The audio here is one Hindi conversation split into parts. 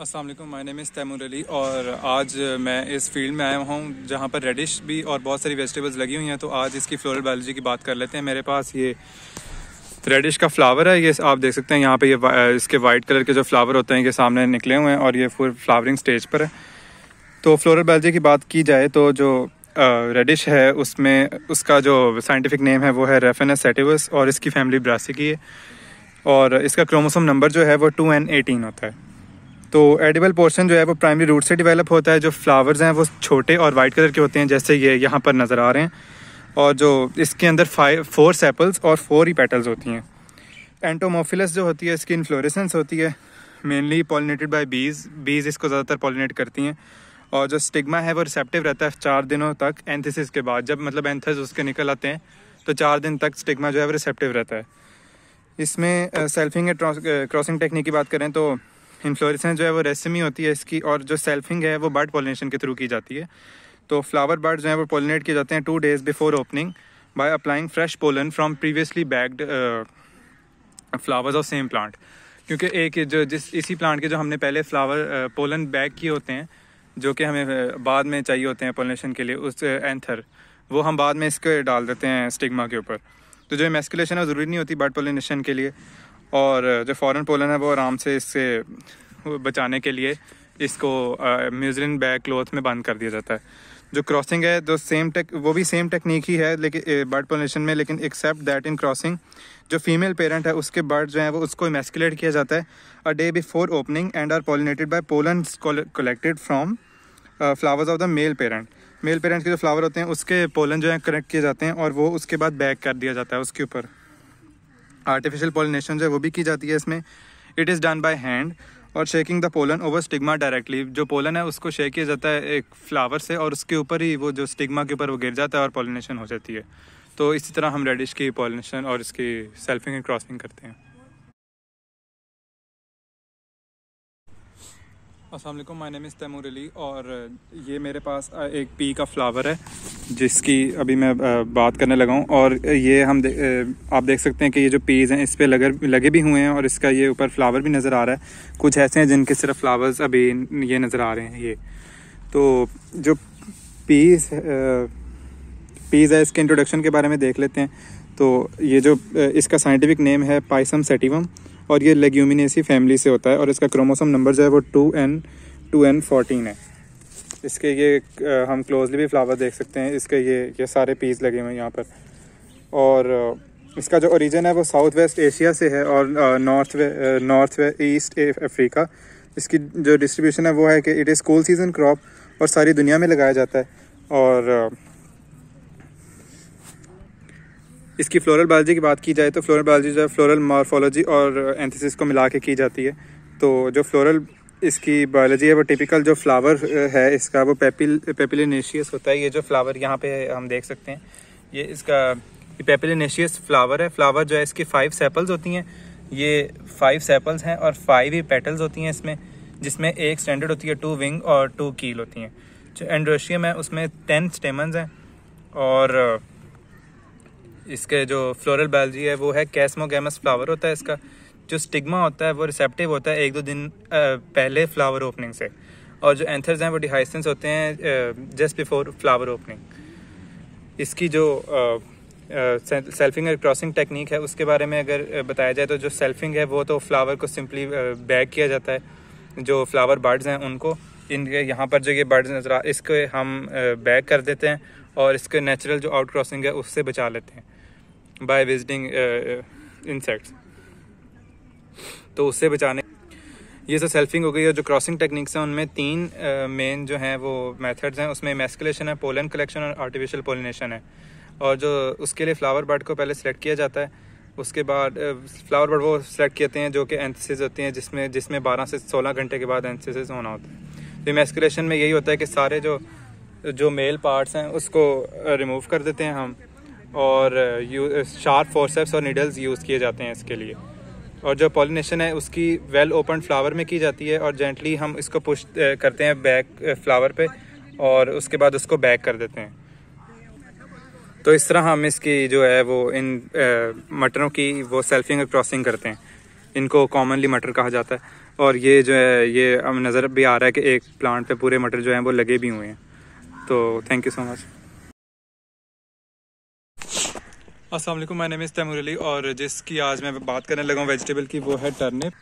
Aslam my name is Taimur Ali और आज मैं इस फील्ड में आया हूँ जहाँ पर रेडिश भी और बहुत सारी वेजिटेबल्स लगी हुई हैं तो आज इसकी फ्लोरल बायोलॉजी की बात कर लेते हैं मेरे पास ये रेडिश का फ्लावर है ये आप देख सकते हैं यहाँ पे ये इसके वाइट कलर के जो फ्लावर होते हैं ये सामने निकले हुए हैं और ये फुल फ्लावरिंग स्टेज पर है तो फ्लोरल बायोलॉजी की बात की जाए तो जो रेडिश है उसमें उसका जो साइंटिफिक नेम है वो है रेफेनस सेटिवस और इसकी फैमिली ब्रासिकी है और इसका क्रोमोसोम नंबर जो है वो टू एन एटीन होता है तो एडिबल पोर्शन जो है वो प्राइमरी रूट से डिवेलप होता है जो फ्लावर्स हैं वो छोटे और वाइट कलर के होते हैं जैसे ये यहाँ पर नज़र आ रहे हैं और जो इसके अंदर फाइव फोर सेपल्स और फोर ही पेटल्स होती हैं एंटोमोफिलस जो होती है इसकी इन्फ्लोरेसेंस होती है मेनली पॉलिनेटेड बाय बीज बीज इसको ज़्यादातर पॉलिनेट करती हैं और जो स्टिग्मा है वो रिसेप्टिव रहता है चार दिनों तक एंथिसिस के बाद जब मतलब एंथस उसके निकल आते हैं तो चार दिन तक स्टिग्मा जो है वो रिसेप्टिव रहता है इसमें सेल्फिंग क्रॉसिंग टेक्निक की बात करें तो इन्फ्लोरेसेंस जो है वो रेसमी होती है इसकी और जो सेल्फिंग है वो बर्ड पोलिनेशन के थ्रू की जाती है तो फ्लावर बर्ड जो है वो पोलिनेट किए जाते हैं two days before opening by applying fresh pollen from previously bagged flowers of same plant क्योंकि एक जो जिस इसी प्लांट के जो हमने पहले फ्लावर पोलन बैग किए होते हैं जो कि हमें uh, बाद में चाहिए होते हैं पोलिनेशन के लिए उस एंथर uh, वो हम बाद में इसके डाल देते हैं स्टिग्मा के ऊपर तो जो मेस्कुलेशन है ज़रूरी नहीं होती बर्ड पोलिनेशन के लिए और जो फ़ॉरन पोलन है वो आराम से इससे बचाने के लिए इसको म्यूजलिन बैग क्लोथ में बंद कर दिया जाता है जो क्रॉसिंग है तो सेम टेक वो भी सेम टेक्निक ही है लेकिन बर्ड पोलेशन में लेकिन एक्सेप्ट दैट इन क्रॉसिंग जो फीमेल पेरेंट है उसके बर्ड जो है वो उसको इमेस्कुलेट किया जाता है a day before opening and are pollinated by pollen collected from flowers of the male parent male parents के जो फ्लावर होते हैं उसके पोलन जो है कलेक्ट किए जाते हैं और वो उसके बाद बैक कर दिया जाता है उसके ऊपर आर्टिफिशियल पोलिनेशन है वो भी की जाती है इसमें it is done by hand और shaking the pollen over stigma directly जो पोलन है उसको शेक किया जाता है एक फ्लावर से और उसके ऊपर ही वो जो स्टिग्मा के ऊपर वो गिर जाता है और पोलिनेशन हो जाती है तो इसी तरह हम रेडिश की पोलिनेशन और इसकी सेल्फिंग एंड क्रॉसिंग करते हैं Aslam my name is Taimur Ali और ये मेरे पास एक पी का फ्लावर है जिसकी अभी मैं बात करने लगा हूँ और ये हम दे, आप देख सकते हैं कि ये जो पीज़ हैं इस पर लगे लगे भी हुए हैं और इसका ये ऊपर फ्लावर भी नज़र आ रहा है कुछ ऐसे हैं जिनके सिर्फ फ्लावर्स अभी ये नज़र आ रहे हैं ये तो जो पीस पीज़ है इसके इंट्रोडक्शन के बारे में देख लेते हैं तो ये जो इसका साइंटिफिक नेम है पाइसम सेटिवम और ये लेग्यूमिनेसी फैमिली से होता है और इसका क्रोमोसम नंबर जो है वो two n two n fourteen है इसके ये हम क्लोजली भी फ्लावर देख सकते हैं इसके ये ये सारे पीस लगे हुए हैं यहाँ पर और इसका जो ओरिजिन है वो साउथ वेस्ट एशिया से है और नॉर्थ नॉर्थ ईस्ट अफ्रीका इसकी जो डिस्ट्रीब्यूशन है वो है कि it is cool season crop और सारी दुनिया में लगाया जाता है और इसकी फ्लोरल बायोलॉजी की बात की जाए तो फ्लोरल बायोलॉजी जो है फ्लोरल मॉर्फोलॉजी और एंथिस को मिला के की जाती है तो जो फ्लोरल इसकी बायोलॉजी है वो टिपिकल जो फ्लावर है इसका वो पेपिल पेपिलिनेशियस होता है ये जो फ्लावर यहाँ पे हम देख सकते हैं ये इसका पेपिलिनेशियस फ्लावर है फ्लावर जो है इसकी फाइव सेपल्स होती हैं ये फाइव सेपल्स हैं और फाइव ही पेटल्स होती हैं इसमें जिसमें एक स्टैंडर्ड होती है टू विंग और टू कील होती हैं जो एंड्रोशियम है उसमें टेन स्टेमन्स हैं और इसके जो फ्लोरल बायोलॉजी है वो है कैसमोगेमस फ्लावर होता है इसका जो स्टिग्मा होता है वो रिसेप्टिव होता है एक दो दिन पहले फ्लावर ओपनिंग से और जो एंथर्स हैं वो डिहाइसेंस होते हैं जस्ट बिफोर फ्लावर ओपनिंग इसकी जो सेल्फिंग और क्रॉसिंग टेक्निक है उसके बारे में अगर बताया जाए तो जो सेल्फिंग है वो तो फ्लावर को सिंपली बैग किया जाता है जो फ्लावर बर्ड्स हैं उनको इनके यहाँ पर जो ये बर्ड्स नज़र आ इसके हम बैग कर देते हैं और इसके नेचुरल जो आउट क्रॉसिंग है उससे बचा लेते हैं बाय विजिटिंग इंसेक्ट्स तो उससे बचाने ये सब सेल्फिंग हो गई है जो क्रॉसिंग टेक्निक्स हैं उनमें तीन मेन जो हैं वो मेथड्स हैं उसमें मेस्कुलेशन है पोलन कलेक्शन और आर्टिफिशियल पोलिनेशन है और जो उसके लिए फ्लावर बर्ड को पहले सेलेक्ट किया जाता है उसके बाद फ्लावर बर्ड वो सेलेक्ट किए हैं जो कि एंथसिस होती हैं जिसमें जिसमें बारह से सोलह घंटे के बाद एंथसिस होना होता है तो मेस्कुलेशन में यही होता है कि सारे जो जो मेल पार्ट्स हैं उसको रिमूव कर देते हैं हम और शार्प फोर्सेप्स और नीडल्स यूज़ किए जाते हैं इसके लिए और जो पॉलिनेशन है उसकी वेल ओपन फ्लावर में की जाती है और जेंटली हम इसको पुश करते हैं बैक फ्लावर पे और उसके बाद उसको बैक कर देते हैं तो इस तरह हम इसकी जो है वो इन मटरों की वो सेल्फिंग क्रॉसिंग करते हैं इनको कॉमनली मटर कहा जाता है और ये जो है ये हम नज़र भी आ रहा है कि एक प्लांट पे पूरे मटर जो हैं वो लगे भी हुए हैं तो थैंक यू सो मच अस्सलाम वालेकुम नेम इज़ अली और जिसकी आज मैं बात करने लगा हूँ वेजिटेबल की वो है टर्निप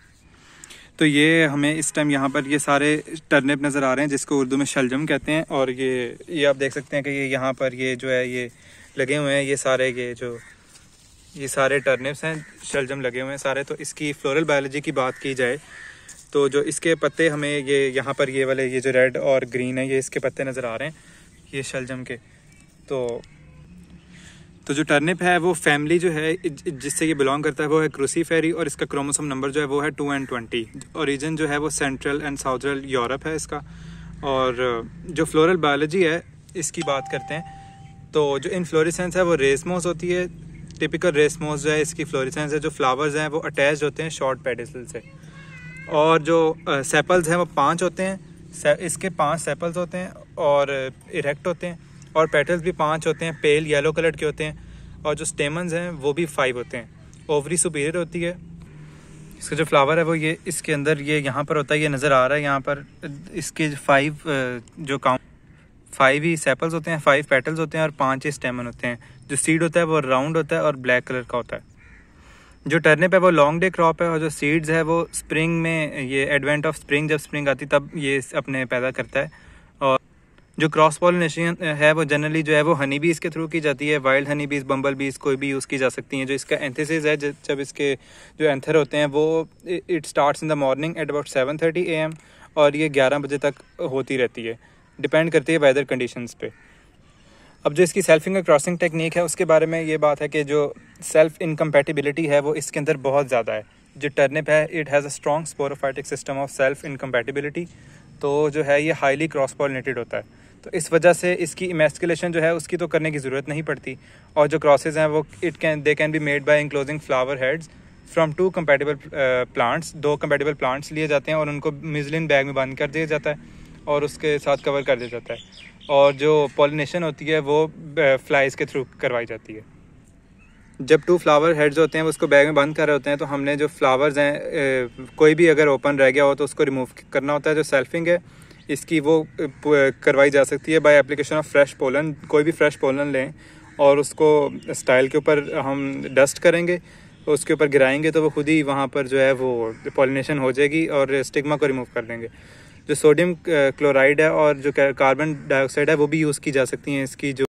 तो ये हमें इस टाइम यहाँ पर ये सारे टर्निप नज़र आ रहे हैं जिसको उर्दू में शलजम कहते हैं और ये ये आप देख सकते हैं कि ये यहाँ पर ये जो है ये लगे हुए हैं ये सारे ये जो ये सारे टर्निप्स हैं शलजम लगे हुए हैं सारे तो इसकी फ्लोरल बायोलॉजी की बात की जाए तो जो इसके पत्ते हमें ये यहाँ पर ये वाले ये जो रेड और ग्रीन है ये इसके पत्ते नज़र आ रहे हैं ये शलजम के तो तो जो टर्निप है वो फैमिली जो है जिससे ये बिलोंग करता है वो है क्रूसी फेरी और इसका क्रोमोसोम नंबर जो है वो है टू एंड ट्वेंटी ओरिजिन जो है वो सेंट्रल एंड साउथरल यूरोप है इसका और जो फ्लोरल बायोलॉजी है इसकी बात करते हैं तो जो इन फ्लोरिसेंस है वो रेसमोस होती है टिपिकल रेसमोस जो है इसकी फ्लोरिसेंस है जो फ्लावर्स हैं वो अटैच होते हैं शॉर्ट पेडिसल से और जो सेपल्स हैं वो पाँच होते हैं इसके पाँच सेपल्स होते हैं और इरेक्ट होते हैं और पेटल्स भी पाँच होते हैं पेल येलो कलर के होते हैं और जो स्टेमन्स हैं वो भी फाइव होते हैं ओवरी सुपीरियर होती है इसका जो फ्लावर है वो ये इसके अंदर ये यहाँ पर होता है ये नज़र आ रहा है यहाँ पर इसके फाइव जो काउंट फाइव ही सेपल्स होते हैं फाइव पेटल्स होते हैं और पाँच ही स्टेमन होते हैं जो सीड होता है वो राउंड होता है और ब्लैक कलर का होता है जो टर्निप है वो लॉन्ग डे क्रॉप है और जो सीड्स है वो स्प्रिंग में ये एडवेंट ऑफ स्प्रिंग जब स्प्रिंग आती तब ये अपने पैदा करता है जो क्रॉस पॉलिनेशन है वो जनरली जो है वो हनी बीज के थ्रू की जाती है वाइल्ड हनी बीज बम्बल बीज कोई भी यूज़ की जा सकती हैं जो इसका एंथेसिस है जब इसके जो एंथर होते हैं वो it starts in the morning at about seven thirty a m और ये ग्यारह बजे तक होती रहती है डिपेंड करती है वेदर कंडीशन पर अब जो इसकी सेल्फिंग और क्रॉसिंग टेक्निक है उसके बारे में ये बात है कि जो सेल्फ इनकम्पेटिबिलिटी है वो इसके अंदर बहुत ज़्यादा है जो टर्निप है it has a strong sporophytic system of self incompatibility तो जो है ये हाईली क्रॉस पॉलिनेटेड होता है तो इस वजह से इसकी इमेस्कुलेशन जो है उसकी तो करने की ज़रूरत नहीं पड़ती और जो क्रॉसेज हैं वो it can they can be made by enclosing flower heads from two compatible plants दो कम्पेटेबल प्लांट्स लिए जाते हैं और उनको मिजलिन बैग में बंद कर दिया जाता है और उसके साथ कवर कर दिया जाता है और जो पॉलिनेशन होती है वो फ्लाइज uh, के थ्रू करवाई जाती है जब टू फ्लावर हेड्स होते हैं वो उसको बैग में बंद कर रहे होते हैं तो हमने जो फ्लावर्स हैं uh, कोई भी अगर ओपन रह गया हो तो उसको रिमूव करना होता है जो सेल्फिंग है इसकी वो करवाई जा सकती है by application of fresh pollen कोई भी फ्रेश पोलन लें और उसको स्टाइल के ऊपर हम डस्ट करेंगे उसके ऊपर गिराएंगे तो वो खुद ही वहाँ पर जो है वो पॉलिनेशन हो जाएगी और स्टिग्मा को रिमूव कर देंगे जो सोडियम क्लोराइड है और जो कार्बन डाइऑक्साइड है वो भी यूज़ की जा सकती हैं इसकी जो